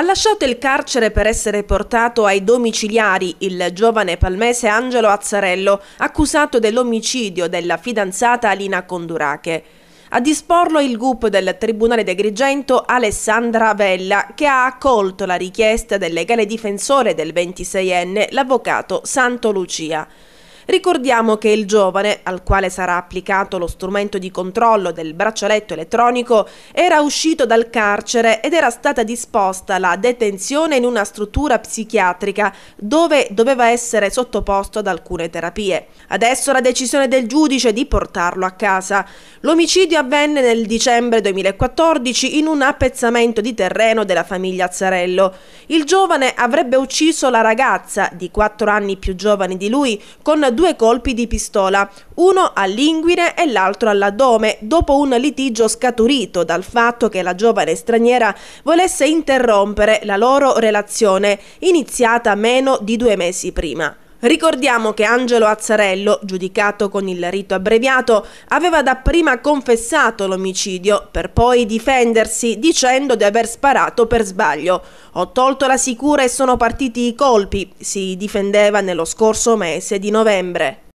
Ha lasciato il carcere per essere portato ai domiciliari il giovane palmese Angelo Azzarello, accusato dell'omicidio della fidanzata Alina Condurache. A disporlo il GUP del Tribunale di Agrigento Alessandra Avella, che ha accolto la richiesta del legale difensore del 26enne, l'avvocato Santo Lucia. Ricordiamo che il giovane, al quale sarà applicato lo strumento di controllo del braccialetto elettronico, era uscito dal carcere ed era stata disposta la detenzione in una struttura psichiatrica dove doveva essere sottoposto ad alcune terapie. Adesso la decisione del giudice è di portarlo a casa. L'omicidio avvenne nel dicembre 2014 in un appezzamento di terreno della famiglia Azzarello. Il giovane avrebbe ucciso la ragazza, di 4 anni più giovane di lui, con due due colpi di pistola, uno all'inguine e l'altro all'addome, dopo un litigio scaturito dal fatto che la giovane straniera volesse interrompere la loro relazione, iniziata meno di due mesi prima. Ricordiamo che Angelo Azzarello, giudicato con il rito abbreviato, aveva dapprima confessato l'omicidio per poi difendersi dicendo di aver sparato per sbaglio. Ho tolto la sicura e sono partiti i colpi, si difendeva nello scorso mese di novembre.